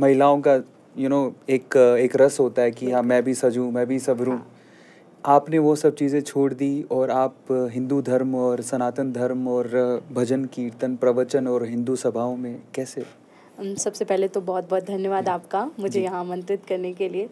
महिलाओं का you you no know, एक एक रस होता है कि हाँ मैं भी सजूँ मैं भी सबरूँ आपने वो सब चीज़ें छोड़ दी और आप हिंदू धर्म और सनातन धर्म और भजन कीर्तन प्रवचन और हिंदू सभाओं में कैसे सबसे पहले तो बहुत बहुत धन्यवाद आपका मुझे यहाँ आमंत्रित करने के लिए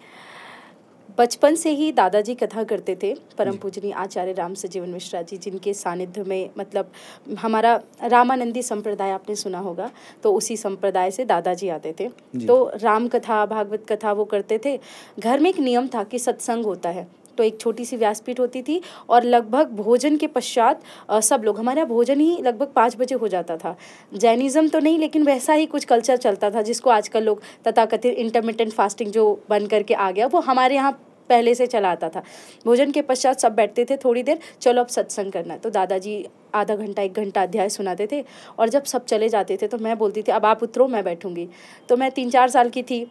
बचपन से ही दादाजी कथा करते थे परम पूजनीय आचार्य राम सजीवन मिश्रा जी जिनके सानिध्य में मतलब हमारा रामानंदी संप्रदाय आपने सुना होगा तो उसी संप्रदाय से दादाजी आते थे तो राम कथा भागवत कथा वो करते थे घर में एक नियम था कि सत्संग होता है तो एक छोटी सी व्यासपीठ होती थी और लगभग भोजन के पश्चात सब लोग हमारा भोजन ही लगभग पाँच बजे हो जाता था जैनिज़्म तो नहीं लेकिन वैसा ही कुछ कल्चर चलता था जिसको आजकल लोग तथाकथित इंटरमीडियंट फास्टिंग जो बन करके आ गया वो हमारे यहाँ पहले से चला आता था भोजन के पश्चात सब बैठते थे थोड़ी देर चलो अब सत्संग करना तो दादाजी आधा घंटा एक घंटा अध्याय सुनाते थे और जब सब चले जाते थे तो मैं बोलती थी अब आप उतरो मैं बैठूंगी तो मैं तीन चार साल की थी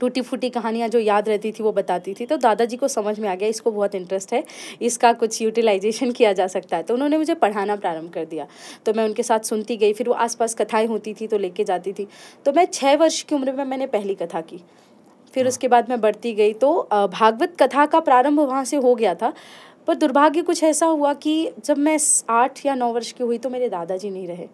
टूटी फूटी कहानियाँ जो याद रहती थी वो बताती थी तो दादाजी को समझ में आ गया इसको बहुत इंटरेस्ट है इसका कुछ यूटिलाइजेशन किया जा सकता है तो उन्होंने मुझे पढ़ाना प्रारंभ कर दिया तो मैं उनके साथ सुनती गई फिर वो आसपास कथाएं होती थी तो लेके जाती थी तो मैं छः वर्ष की उम्र में मैंने पहली कथा की फिर हाँ। उसके बाद मैं बढ़ती गई तो भागवत कथा का प्रारंभ वहाँ से हो गया था पर दुर्भाग्य कुछ ऐसा हुआ कि जब मैं आठ या नौ वर्ष की हुई तो मेरे दादाजी नहीं रहे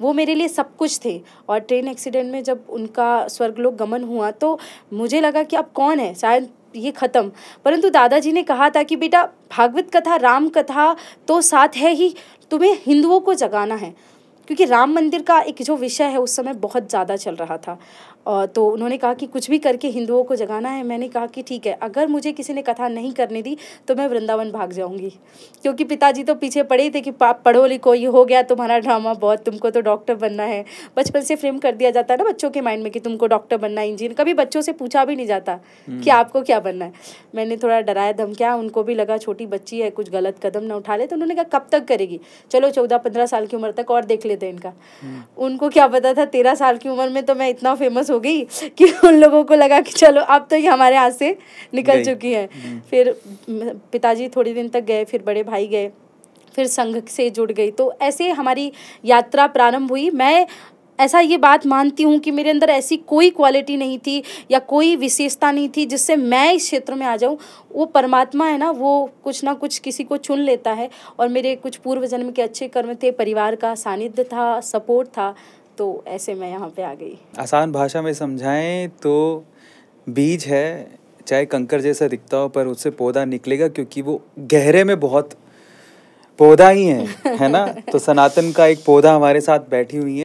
वो मेरे लिए सब कुछ थे और ट्रेन एक्सीडेंट में जब उनका स्वर्गलोक गमन हुआ तो मुझे लगा कि अब कौन है शायद ये ख़त्म परंतु दादाजी ने कहा था कि बेटा भागवत कथा राम कथा तो साथ है ही तुम्हें हिंदुओं को जगाना है क्योंकि राम मंदिर का एक जो विषय है उस समय बहुत ज़्यादा चल रहा था तो उन्होंने कहा कि कुछ भी करके हिंदुओं को जगाना है मैंने कहा कि ठीक है अगर मुझे किसी ने कथा नहीं करने दी तो मैं वृंदावन भाग जाऊंगी क्योंकि पिताजी तो पीछे पड़े ही थे कि पाप पढ़ो लिखो ये हो गया तुम्हारा ड्रामा बहुत तुमको तो डॉक्टर बनना है बचपन से फ्रेम कर दिया जाता है ना बच्चों के माइंड में कि तुमको डॉक्टर बनना है इंजीनियर कभी बच्चों से पूछा भी नहीं जाता हम्म। कि आपको क्या बनना है मैंने थोड़ा डराया धमकाया उनको भी लगा छोटी बच्ची है कुछ गलत कदम ना उठा ले तो उन्होंने कहा कब तक करेगी चलो चौदह पंद्रह साल की उम्र तक और देख ले लेते हैं इनका उनको क्या पता था तेरह साल की उम्र में तो मैं इतना फेमस हो गई कि उन लोगों को लगा कि चलो अब तो ये हमारे हाथ से निकल चुकी है हम्म। फिर पिताजी थोड़े दिन तक गए फिर बड़े भाई गए फिर संघ से जुड़ गई तो ऐसे हमारी यात्रा प्रारंभ हुई मैं ऐसा ये बात मानती हूँ कि मेरे अंदर ऐसी कोई क्वालिटी नहीं थी या कोई विशेषता नहीं थी जिससे मैं इस क्षेत्र में आ जाऊँ वो परमात्मा है ना वो कुछ ना कुछ किसी को चुन लेता है और मेरे कुछ पूर्व जन्म के अच्छे कर्म थे परिवार का सानिध्य था सपोर्ट था तो ऐसे मैं यहाँ पे आ गई आसान भाषा में समझाएं तो बीज है चाहे कंकर जैसा दिखता हो पर उससे पौधा निकलेगा क्योंकि वो गहरे में बहुत पौधा ही है है ना तो सनातन का एक पौधा हमारे साथ बैठी हुई है